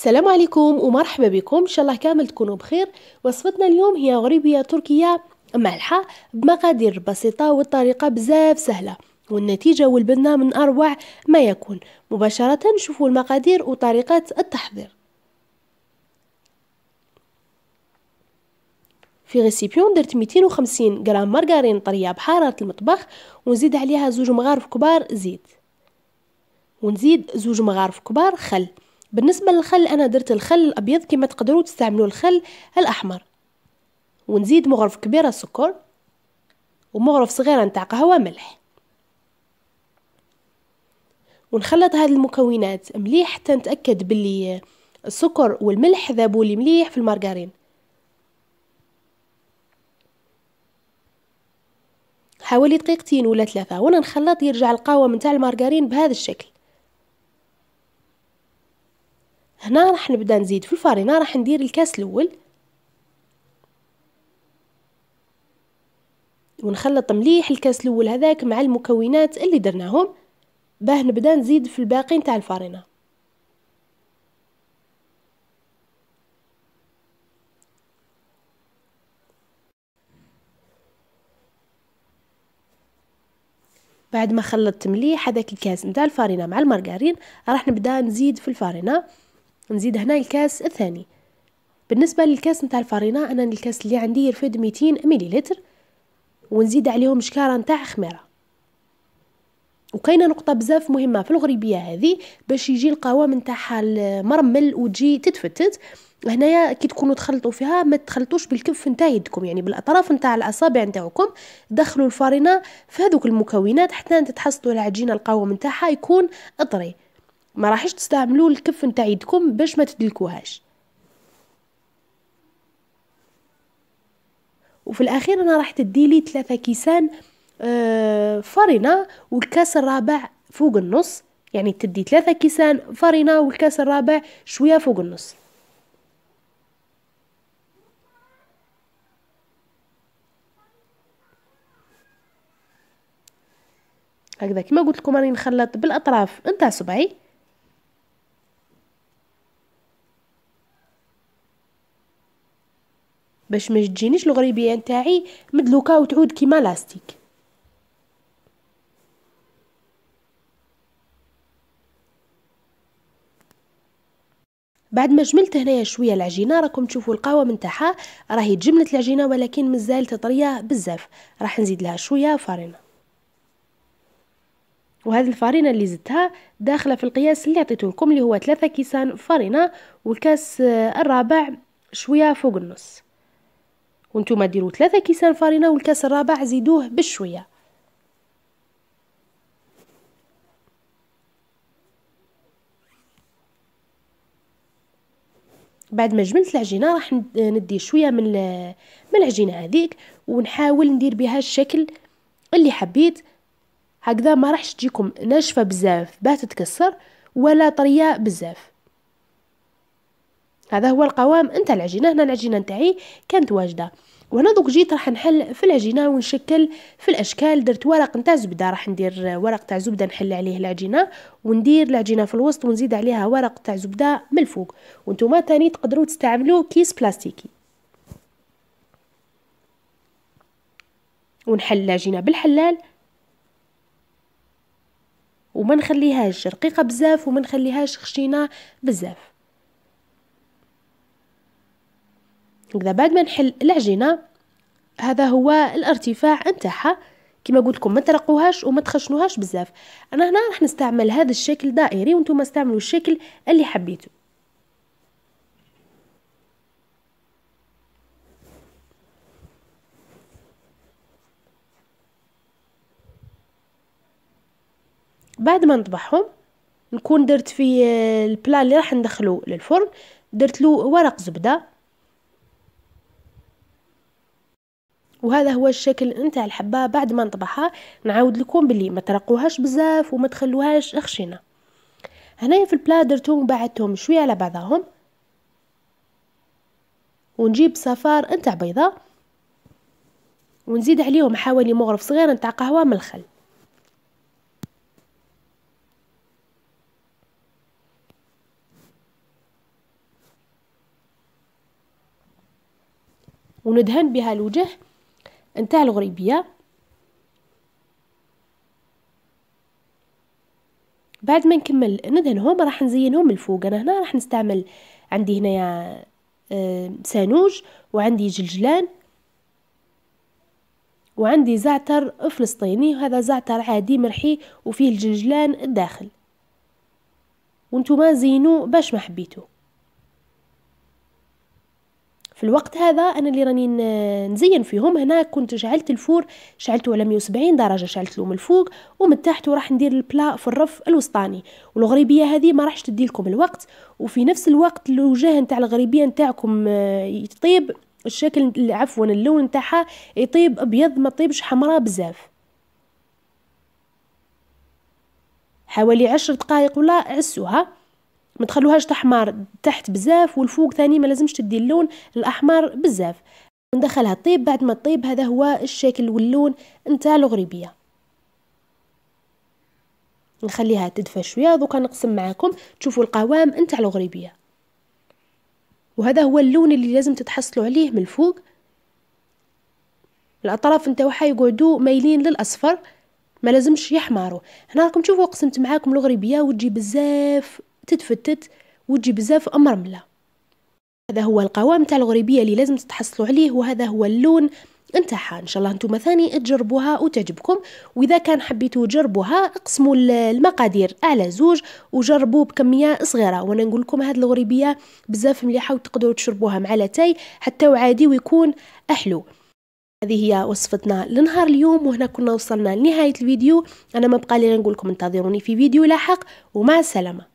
السلام عليكم ومرحبا بكم ان شاء الله كامل تكونوا بخير وصفتنا اليوم هي غريبيه تركيه مالحه بمقادير بسيطه والطريقه بزاف سهله والنتيجه والبنه من اروع ما يكون مباشره نشوفوا المقادير وطريقه التحضير في غيسيبيون درت 250 غرام مارغرين طريه بحراره المطبخ ونزيد عليها زوج مغارف كبار زيت ونزيد زوج مغارف كبار خل بالنسبه للخل انا درت الخل الابيض كما تقدروا تستعملوا الخل الاحمر ونزيد مغرف كبيره سكر ومغرف صغيره نتاع قهوه ملح ونخلط هذه المكونات مليح حتى نتاكد باللي السكر والملح ذابوا لي مليح في المارغرين حوالي دقيقتين ولا ثلاثة وانا نخلط يرجع القهوة تاع المارغرين بهذا الشكل هنا راح نبدا نزيد في الفارينة راح ندير الكاس الاول ونخلط مليح الكاس الاول هذاك مع المكونات اللي درناهم باه نبدا نزيد في الباقي نتاع الفارينة بعد ما خلطت مليح هذاك الكاس نتاع الفارينة مع المارغرين راح نبدا نزيد في الفارينة نزيد هنا الكاس الثاني بالنسبه للكاس نتاع الفارينة انا الكاس اللي عندي يرفد ميتين مليلتر ونزيد عليهم شكاره نتاع خميره وكاينه نقطه بزاف مهمه في الغريبيه هذه باش يجي القوام نتاعها مرمل وتجي تتفتت هنايا كي تكونوا تخلطوا فيها ما تخلطوش بالكف نتاع يدكم يعني بالاطراف نتاع الاصابع نتاعكم دخلوا الفارينه في هذوك المكونات حتى تتحصلوا على عجينه القوام نتاعها يكون طري ما راحش تستعملوا الكف نتاع يدكم باش ما تدلكوهاش وفي الاخير انا راح تدي لي ثلاثة كيسان آه، فرنة والكاس الرابع فوق النص يعني تدي ثلاثة كيسان فرنة والكاس الرابع شوية فوق النص هكذا كما قلت لكم راني نخلط بالاطراف نتاع صبعي باش ما تجينيش الغريبيه نتاعي مدلوكه وتعود كيما لاستيك بعد ما جملت هنايا شويه العجينه راكم تشوفوا من نتاعها راهي تجملت العجينه ولكن مازال طريه بزاف راح نزيد لها شويه فارينه وهذه الفارينة اللي زدتها داخله في القياس اللي عطيته لكم اللي هو ثلاثة كيسان فارينة والكاس آه، الرابع شوية فوق النص وانتم ديروا ثلاثة كيسان فارينة والكاس الرابع زيدوه بشوية بعد ما جملت العجينه راح ندي شويه من من العجينه هذيك ونحاول ندير بها الشكل اللي حبيت هكذا ما راحش تجيكم ناشفه بزاف باه تتكسر ولا طريه بزاف هذا هو القوام نتاع العجينه هنا العجينه نتاعي كانت واجده وهنا دوك جيت راح نحل في العجينه ونشكل في الاشكال درت ورق نتاع زبده راح ندير ورق تاع زبده نحل عليه العجينه وندير العجينه في الوسط ونزيد عليها ورق تاع زبده من الفوق وانتم تاني تقدروا تستعملوا كيس بلاستيكي ونحل العجينه بالحلال وما نخليهاش رقيقه بزاف وما نخليهاش خشينه بزاف هكذا بعد ما نحل العجينه هذا هو الارتفاع نتاعها كما قلت لكم ما ترقوهاش وما تخشنوهاش بزاف انا هنا راح نستعمل هذا الشكل دائري وانتم استعملوا الشكل اللي حبيتو بعد ما نطبعهم نكون درت في البلا اللي راح ندخلو للفرن درت له ورق زبده وهذا هو الشكل نتاع الحبة بعد ما نطبعها نعاود لكم باللي ما ترقوهاش بزاف وما تخلوهاش خشنه هنايا في البلا درتهم بعدتهم شويه على بعضهم ونجيب صفار نتاع بيضه ونزيد عليهم حوالي مغرف صغير نتاع قهوه من الخل وندهن بها الوجه نتاع الغريبيه بعد ما نكمل ندهنهم راح نزينهم من الفوق انا هنا راح نستعمل عندي هنايا آه، سانوج وعندي جلجلان وعندي زعتر فلسطيني وهذا زعتر عادي مرحي وفيه الجلجلان الداخل وانتم زينوا باش ما حبيتو في الوقت هذا انا اللي راني نزين فيهم هنا كنت شعلت الفور شعلته على 170 درجه شعلت له من الفوق ومن تحت وراح ندير البلا في الرف الوسطاني والغريبيه هذه ما راحش تدي لكم الوقت وفي نفس الوقت الوجه نتاع الغريبيه نتاعكم آه، يطيب الشكل عفوا اللون نتاعها يطيب ابيض ما طيبش حمراء بزاف حوالي عشر دقائق ولا عسوها ما تخلوهاش تحمر تحت بزاف والفوق ثاني ما لازمش تدي اللون الاحمر بزاف ندخلها طيب بعد ما طيب هذا هو الشكل واللون نتاع الغريبيه نخليها تدفى شويه دوكا نقسم معاكم تشوفوا القوام نتاع الغريبيه وهذا هو اللون اللي لازم تتحصلوا عليه من الفوق الاطراف نتاعها يقعدوا مايلين للاصفر ما لازمش يحمروا هنا راكم تشوفوا قسمت معاكم الغريبيه وتجي بزاف تتفتت وتجي بزاف أمر ملا هذا هو القوام تاع الغريبية اللي لازم تتحصلوا عليه وهذا هو اللون نتاعها ان شاء الله نتوما ثاني تجربوها وتعجبكم واذا كان حبيتوا تجربوها اقسموا المقادير على زوج وجربوا بكميه صغيره وانا نقول لكم هذه الغريبيه بزاف مليحه وتقدروا تشربوها مع لاتاي حتى وعادي ويكون احلو هذه هي وصفتنا لنهار اليوم وهنا كنا وصلنا لنهايه الفيديو انا ما بقى لي نقول لكم انتظروني في فيديو لاحق ومع السلامه